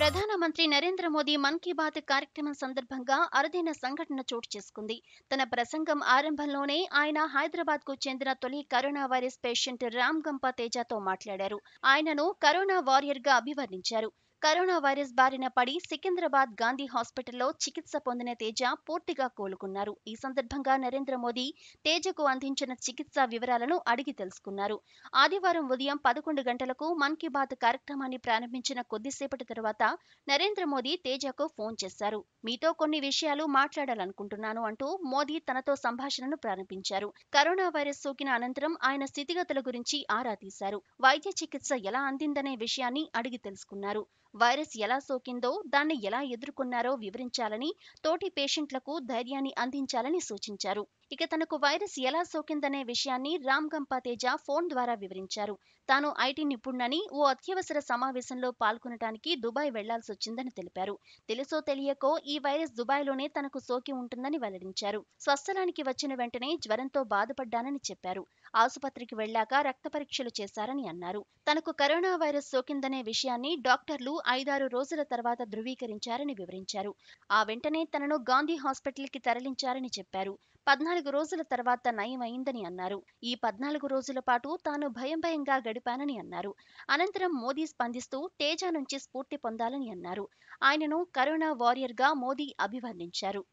ప్రధానమంత్రి నరేంద్ర మోదీ మన్ key bath కార్యక్రమం సందర్భంగా అరుదైన సంఘటన చోటు చేసుకుంది తన ప్రసంగం ఆరంభంలోనే ఆయన హైదరాబాద్ కు చెందిన తొలి కరోనా వైరస్ పేషెంట్ రామ్ గంప తేజాతో మాట్లాడారు ఆయనను కరోనా వారియర్ గా అభివర్ణించారు కరోనా వైరస్ బారిన పడి సికింద్రాబాద్ గాంధీ హాస్పిటల్లో చికిత్స పొందిన తేజ పూర్తిగా కోలుకున్నారు ఈ సందర్భంగా నరేంద్ర మోదీ తేజకు అందించిన చికిత్స వివరాలను అడిగి తెలుసుకున్నారు ఆదివారం ఉదయం పదకొండు గంటలకు మన్ కీ బాత్ కార్యక్రమాన్ని ప్రారంభించిన కొద్దిసేపటి తర్వాత నరేంద్ర మోదీ తేజకు ఫోన్ చేశారు మీతో కొన్ని విషయాలు మాట్లాడాలనుకుంటున్నాను అంటూ మోదీ తనతో సంభాషణను ప్రారంభించారు కరోనా వైరస్ సోకిన అనంతరం ఆయన స్థితిగతుల గురించి ఆరా తీశారు వైద్య చికిత్స ఎలా అందిందనే విషయాన్ని అడిగి తెలుసుకున్నారు వైరస్ ఎలా సోకిందో దాన్ని ఎలా ఎదుర్కొన్నారో వివరించాలని తోటి పేషెంట్లకు ధైర్యాన్ని అందించాలని సూచించారు ఇక తనకు వైరస్ ఎలా సోకిందనే విషయాన్ని రామ్ గంపాతేజ ఫోన్ ద్వారా వివరించారు తాను ఐటీ నిపుణుడని ఓ అత్యవసర సమావేశంలో పాల్గొనడానికి దుబాయ్ వెళ్లాల్సి వచ్చిందని తెలిపారు తెలుసో తెలియకో ఈ వైరస్ దుబాయ్లోనే తనకు సోకి ఉంటుందని వెల్లడించారు స్వస్థలానికి వచ్చిన వెంటనే జ్వరంతో బాధపడ్డానని చెప్పారు ఆసుపత్రికి వెళ్లాక రక్త పరీక్షలు చేశారని అన్నారు తనకు కరోనా వైరస్ సోకిందనే విషయాన్ని డాక్టర్లు ఐదారు రోజుల తర్వాత ధృవీకరించారని వివరించారు ఆ వెంటనే తనను గాంధీ హాస్పిటల్కి తరలించారని చెప్పారు పద్నాలుగు పద్నాలుగు రోజుల తర్వాత నయమైందని అన్నారు ఈ పద్నాలుగు రోజుల పాటు తాను భయం భయంగా గడిపానని అన్నారు అనంతరం మోదీ స్పందిస్తూ తేజ నుంచి స్ఫూర్తి పొందాలని అన్నారు ఆయనను కరోనా వారియర్గా మోదీ అభివర్ణించారు